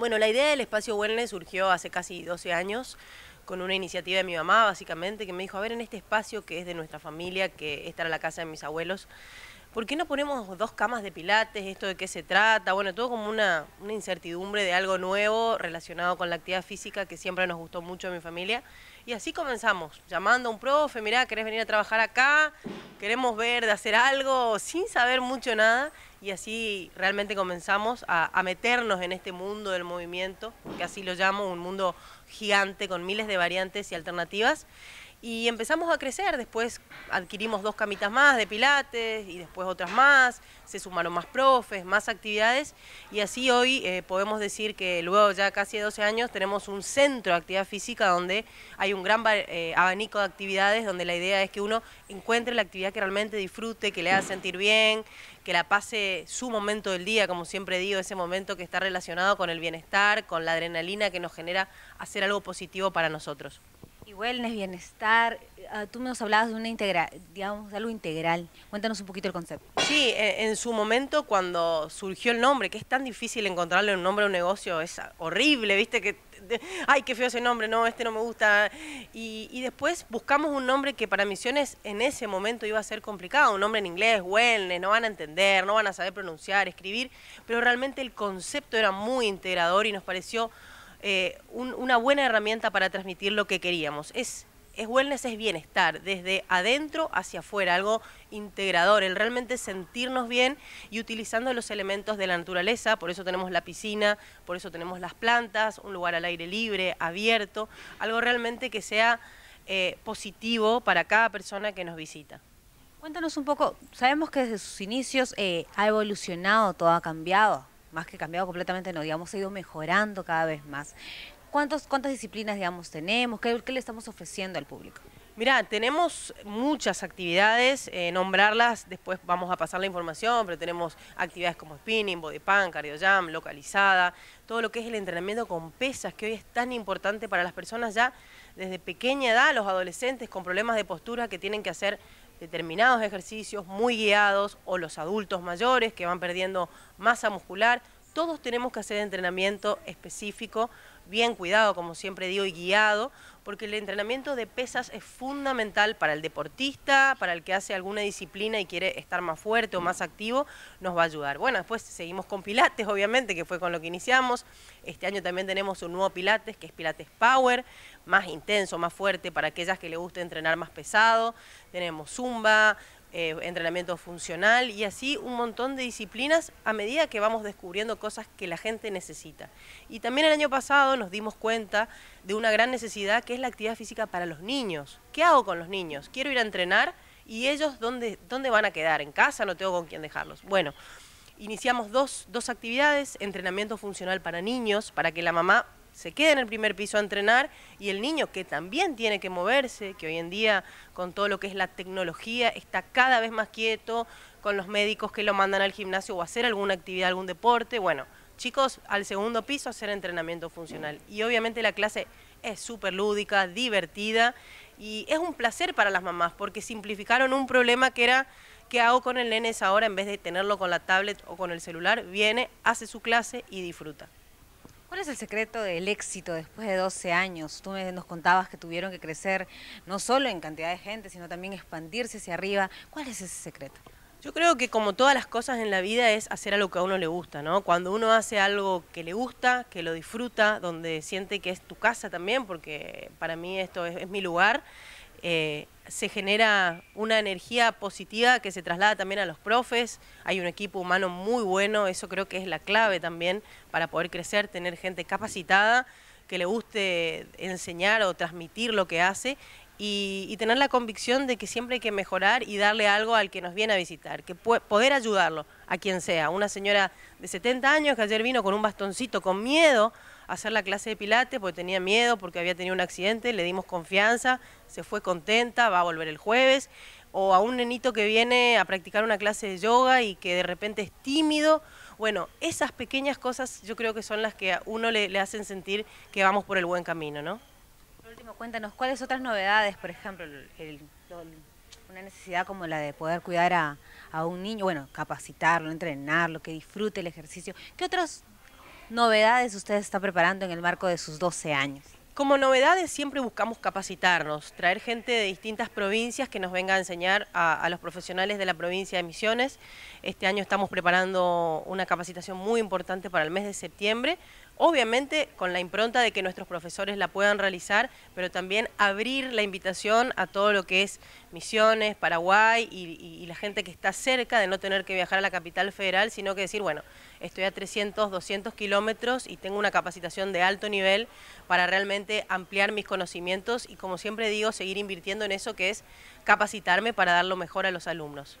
Bueno, la idea del espacio wellness surgió hace casi 12 años con una iniciativa de mi mamá, básicamente, que me dijo, a ver, en este espacio que es de nuestra familia, que esta era la casa de mis abuelos, ¿por qué no ponemos dos camas de pilates? ¿Esto de qué se trata? Bueno, todo como una, incertidumbre de algo nuevo relacionado con la actividad física que siempre nos gustó mucho a mi familia. Y así comenzamos, llamando a un profe, mirá, ¿querés venir a trabajar acá? queremos ver, de hacer algo, sin saber mucho nada. Y así realmente comenzamos a, meternos en este mundo del movimiento, que así lo llamo, un mundo gigante con miles de variantes y alternativas. Y empezamos a crecer, después adquirimos dos camitas más de pilates y después otras más, se sumaron más profes, más actividades y así hoy eh, podemos decir que luego ya casi 12 años tenemos un centro de actividad física donde hay un gran eh, abanico de actividades donde la idea es que uno encuentre la actividad que realmente disfrute, que le haga sentir bien, que la pase su momento del día, como siempre digo, ese momento que está relacionado con el bienestar, con la adrenalina que nos genera hacer algo positivo para nosotros wellness, bienestar, ah, tú nos hablabas de una integra, digamos, algo integral. Cuéntanos un poquito el concepto. Sí, e, en su momento cuando surgió el nombre, que es tan difícil encontrarle un nombre a un negocio, es horrible, viste que ay, qué feo ese nombre, no, este no me gusta. Y, y, después buscamos un nombre que para Misiones en ese momento iba a ser complicado, un nombre en inglés, wellness, no van a entender, no van a saber pronunciar, escribir, pero realmente el concepto era muy integrador y nos pareció eh, una buena herramienta para transmitir lo que queríamos. Es, wellness, es bienestar, desde adentro hacia afuera, algo integrador, el realmente sentirnos bien y utilizando los elementos de la naturaleza, por eso tenemos la piscina, por eso tenemos las plantas, un lugar al aire libre, abierto, algo realmente que sea eh, positivo para cada persona que nos visita. Cuéntanos un poco, sabemos que desde sus inicios eh, ha evolucionado, todo ha cambiado, más que cambiado completamente, no, digamos, ha ido mejorando cada vez más. ¿Cuántos, ¿Cuántas disciplinas, digamos, tenemos? ¿Qué, le estamos ofreciendo al público? Mirá, tenemos muchas actividades, eh, nombrarlas, después vamos a pasar la información, pero tenemos actividades como spinning, body pump, cardio jam, localizada, todo lo que es el entrenamiento con pesas, que hoy es tan importante para las personas ya desde pequeña edad, los adolescentes con problemas de postura que tienen que hacer determinados ejercicios muy guiados o los adultos mayores que van perdiendo masa muscular todos tenemos que hacer entrenamiento específico, bien cuidado, como siempre digo, y guiado, porque el entrenamiento de pesas es fundamental para el deportista, para el que hace alguna disciplina y quiere estar más fuerte o más activo, nos va a ayudar. Bueno, después seguimos con Pilates, obviamente, que fue con lo que iniciamos. Este año también tenemos un nuevo Pilates, que es Pilates Power, más intenso, más fuerte, para aquellas que le guste entrenar más pesado. Tenemos Zumba, eh, entrenamiento funcional y así un montón de disciplinas a medida que vamos descubriendo cosas que la gente necesita. Y también el año pasado nos dimos cuenta de una gran necesidad que es la actividad física para los niños. ¿Qué hago con los niños? Quiero ir a entrenar y ellos dónde, dónde van a quedar, en casa no tengo con quién dejarlos. Bueno, iniciamos dos, dos actividades, entrenamiento funcional para niños, para que la mamá se queda en el primer piso a entrenar y el niño que también tiene que moverse, que hoy en día con todo lo que es la tecnología está cada vez más quieto, con los médicos que lo mandan al gimnasio o hacer alguna actividad, algún deporte, bueno, chicos al segundo piso hacer entrenamiento funcional. Y obviamente la clase es súper lúdica, divertida y es un placer para las mamás porque simplificaron un problema que era qué hago con el nene ahora en vez de tenerlo con la tablet o con el celular, viene, hace su clase y disfruta. ¿Cuál es el secreto del éxito después de 12 años? Tú nos contabas que tuvieron que crecer no solo en cantidad de gente, sino también expandirse hacia arriba. ¿Cuál es ese secreto? Yo creo que como todas las cosas en la vida es hacer algo que a uno le gusta, ¿no? Cuando uno hace algo que le gusta, que lo disfruta, donde siente que es tu casa también, porque para mí esto es mi lugar, eh, se genera una energía positiva que se traslada también a los profes, hay un equipo humano muy bueno, eso creo que es la clave también para poder crecer, tener gente capacitada que le guste enseñar o transmitir lo que hace y, tener la convicción de que siempre hay que mejorar y darle algo al que nos viene a visitar, que poder ayudarlo a quien sea. Una señora de 70 años que ayer vino con un bastoncito, con miedo hacer la clase de pilates porque tenía miedo, porque había tenido un accidente, le dimos confianza, se fue contenta, va a volver el jueves. O a un nenito que viene a practicar una clase de yoga y que de repente es tímido. Bueno, esas pequeñas cosas yo creo que son las que a uno le, hacen sentir que vamos por el buen camino, ¿no? Por último, cuéntanos, ¿cuáles otras novedades, por ejemplo, una necesidad como la de poder cuidar a, a un niño, bueno, capacitarlo, entrenarlo, que disfrute el ejercicio. ¿Qué otros novedades usted está preparando en el marco de sus 12 años? Como novedades siempre buscamos capacitarnos, traer gente de distintas provincias que nos venga a enseñar a, a, los profesionales de la provincia de Misiones. Este año estamos preparando una capacitación muy importante para el mes de septiembre obviamente con la impronta de que nuestros profesores la puedan realizar, pero también abrir la invitación a todo lo que es Misiones, Paraguay y, la gente que está cerca de no tener que viajar a la capital federal, sino que decir, bueno, estoy a 300, 200 kilómetros y tengo una capacitación de alto nivel para realmente ampliar mis conocimientos y como siempre digo, seguir invirtiendo en eso que es capacitarme para dar lo mejor a los alumnos.